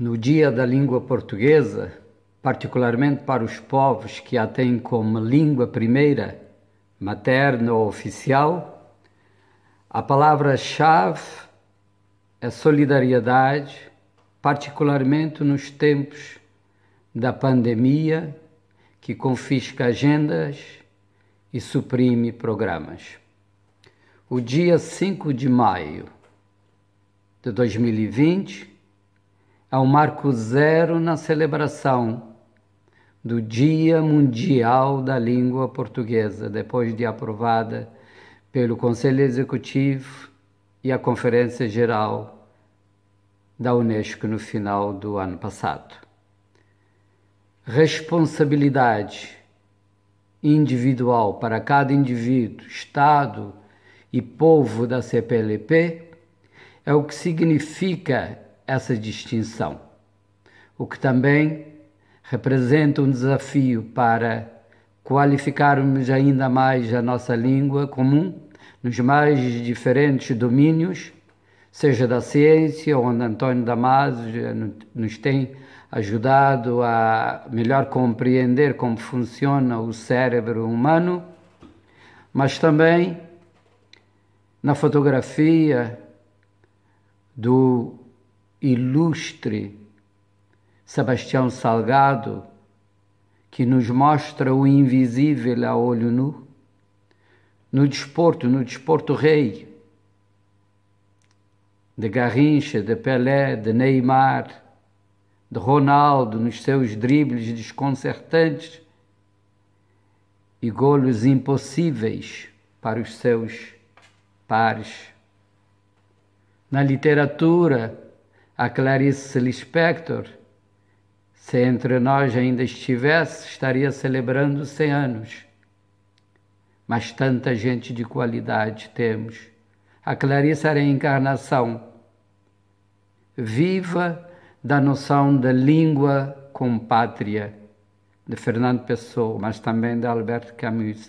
No Dia da Língua Portuguesa, particularmente para os povos que a têm como língua primeira, materna ou oficial, a palavra-chave é solidariedade, particularmente nos tempos da pandemia que confisca agendas e suprime programas. O dia 5 de maio de 2020, ao marco zero na celebração do Dia Mundial da Língua Portuguesa, depois de aprovada pelo Conselho Executivo e a Conferência Geral da Unesco no final do ano passado. Responsabilidade individual para cada indivíduo, Estado e povo da CPLP é o que significa essa distinção, o que também representa um desafio para qualificarmos ainda mais a nossa língua comum nos mais diferentes domínios, seja da ciência, onde António Damasio nos tem ajudado a melhor compreender como funciona o cérebro humano, mas também na fotografia do ilustre Sebastião Salgado, que nos mostra o invisível a olho nu, no desporto, no desporto rei, de Garrincha, de Pelé, de Neymar, de Ronaldo, nos seus dribles desconcertantes e golos impossíveis para os seus pares. Na literatura, a Clarice Lispector, se entre nós ainda estivesse, estaria celebrando 100 anos. Mas tanta gente de qualidade temos. A Clarice era a encarnação viva da noção da língua compátria de Fernando Pessoa, mas também de Alberto Camus.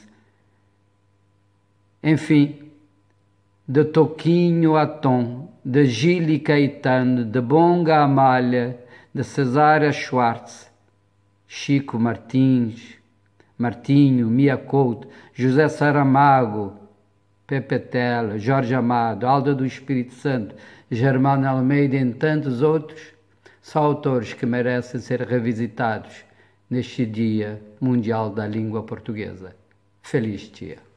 Enfim, de Toquinho Tom, de Gili Caetano, de Bonga Amália, de Cesária Schwartz, Chico Martins, Martinho, Mia Couto, José Saramago, Pepe Tela, Jorge Amado, Alda do Espírito Santo, Germano Almeida e tantos outros, são autores que merecem ser revisitados neste Dia Mundial da Língua Portuguesa. Feliz dia!